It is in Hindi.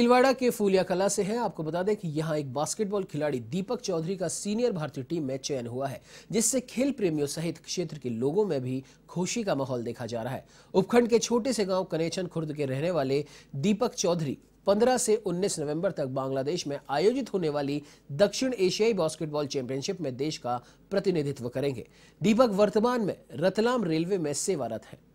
भीलवाड़ा के फूलिया कला से है आपको बता दें कि यहां एक बास्केटबॉल खिलाड़ी दीपक चौधरी का सीनियर भारतीय टीम में चयन हुआ है जिससे खेल प्रेमियों सहित क्षेत्र के लोगों में भी खुशी का माहौल देखा जा रहा है उपखंड के छोटे से गांव कनेचन खुर्द के रहने वाले दीपक चौधरी 15 से 19 नवंबर तक बांग्लादेश में आयोजित होने वाली दक्षिण एशियाई बास्केटबॉल चैंपियनशिप में देश का प्रतिनिधित्व करेंगे दीपक वर्तमान में रतलाम रेलवे में सेवारत है